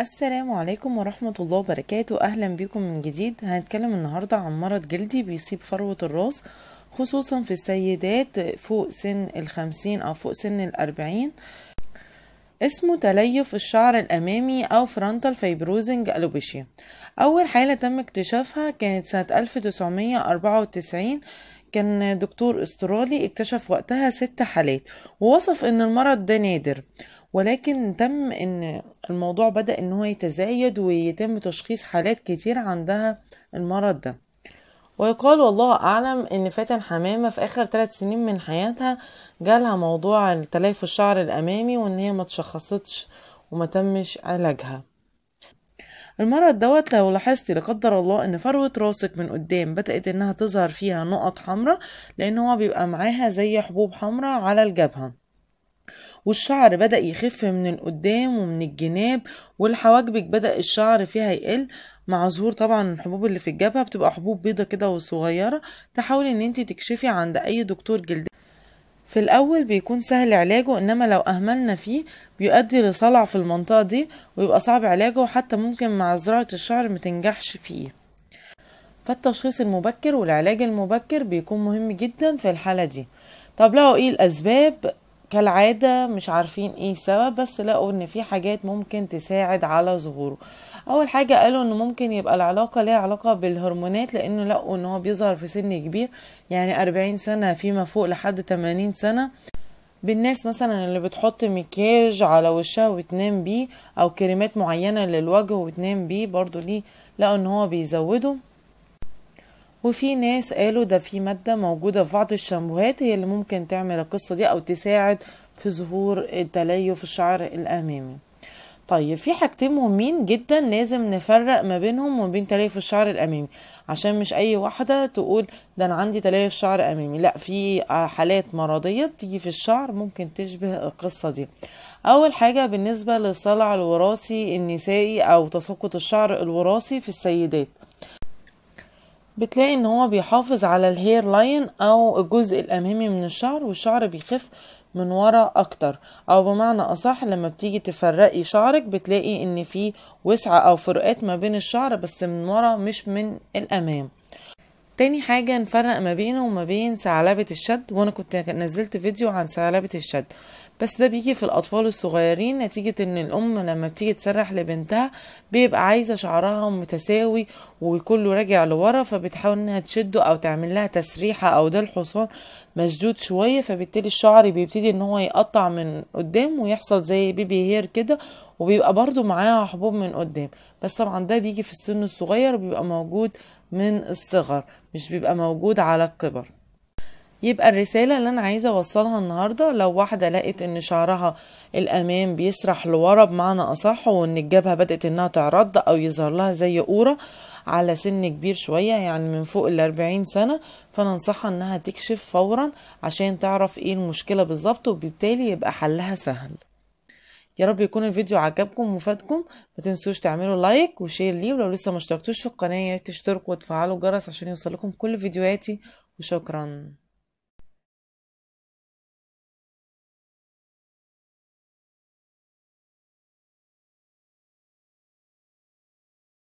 السلام عليكم ورحمة الله وبركاته أهلا بكم من جديد هنتكلم النهاردة عن مرض جلدي بيصيب فروة الراس خصوصا في السيدات فوق سن الخمسين أو فوق سن الأربعين اسمه تليف الشعر الأمامي أو فرانتال فيبروزنج ألوبيشيا أول حالة تم اكتشافها كانت سنة 1994 كان دكتور استرالي اكتشف وقتها ست حالات ووصف ان المرض ده نادر ولكن تم ان الموضوع بدا ان هو يتزايد ويتم تشخيص حالات كتير عندها المرض ده ويقال والله اعلم ان فاتن حمامه في اخر ثلاث سنين من حياتها جالها موضوع تليف الشعر الامامي وان هي ما تشخصتش وما تمش علاجها المرض دوت لو لاحظتي لقدر الله ان فروه راسك من قدام بدات انها تظهر فيها نقط حمراء لان هو بيبقى معاها زي حبوب حمراء على الجبهه والشعر بدأ يخف من القدام ومن الجناب والحواجبك بدأ الشعر فيها يقل مع ظهور طبعا الحبوب اللي في الجبهة بتبقى حبوب بيضة كده وصغيرة تحاولي ان انت تكشفي عند اي دكتور جلد في الاول بيكون سهل علاجه انما لو اهملنا فيه بيؤدي لصلع في المنطقة دي ويبقى صعب علاجه وحتى ممكن مع زراعة الشعر متنجحش فيه فالتشخيص المبكر والعلاج المبكر بيكون مهم جدا في الحالة دي طب لقوا ايه الاسباب كالعادة مش عارفين ايه السبب بس لقوا ان في حاجات ممكن تساعد على ظهوره اول حاجة قالوا انه ممكن يبقى العلاقة ليها علاقة بالهرمونات لانه لقوا ان هو بيظهر في سن كبير يعني 40 سنة فيما فوق لحد 80 سنة بالناس مثلا اللي بتحط مكياج على وشها وتنام بيه او كريمات معينة للوجه وتنام بيه برضو ليه لقوا ان هو بيزوده وفي ناس قالوا ده في مادة موجودة في بعض الشامبوهات هي اللي ممكن تعمل القصة دي أو تساعد في ظهور تليف الشعر الأمامي طيب في حاجتين مهمين جدا لازم نفرق ما بينهم وما بين تليف الشعر الامامي عشان مش اي واحده تقول ده انا عندي تليف شعر امامي لا في حالات مرضيه بتيجي في الشعر ممكن تشبه القصه دي اول حاجه بالنسبه للصلع الوراثي النسائي او تساقط الشعر الوراثي في السيدات بتلاقي ان هو بيحافظ على الهير لاين او الجزء الامامي من الشعر والشعر بيخف من ورا اكتر او بمعنى اصح لما بتيجي تفرقي شعرك بتلاقي ان في وسعة او فروقات ما بين الشعر بس من ورا مش من الامام تاني حاجة نفرق ما بينه وما بين ثعلبة الشد وانا كنت نزلت فيديو عن ثعلبة الشد بس ده بيجي في الأطفال الصغيرين نتيجة إن الأم لما بتيجي تسرح لبنتها بيبقى عايزة شعرها متساوي وكله راجع لورا فبتحاول إنها تشده أو تعمل لها تسريحة أو ده الحصان مشدود شوية فبالتالي الشعر بيبتدي إن هو يقطع من قدام ويحصل زي بيبي هير كده وبيبقى برضو معاها حبوب من قدام بس طبعا ده بيجي في السن الصغير وبيبقى موجود من الصغر مش بيبقى موجود على الكبر يبقى الرسالة اللي أنا عايزة أوصلها النهاردة لو واحدة لقت إن شعرها الأمام بيسرح لورا بمعنى أصح وإن الجبهة بدأت إنها تعرض أو يظهر لها زي قورة على سن كبير شوية يعني من فوق الأربعين سنة فأنا أنصحها إنها تكشف فورا عشان تعرف إيه المشكلة بالظبط وبالتالي يبقى حلها سهل يا رب يكون الفيديو عجبكم وفادكم ما تنسوش تعملوا لايك وشير ليه ولو لسه ما اشتركتوش في القناه يا ريت تشتركوا وتفعلوا الجرس عشان يوصلكم كل فيديوهاتي وشكرا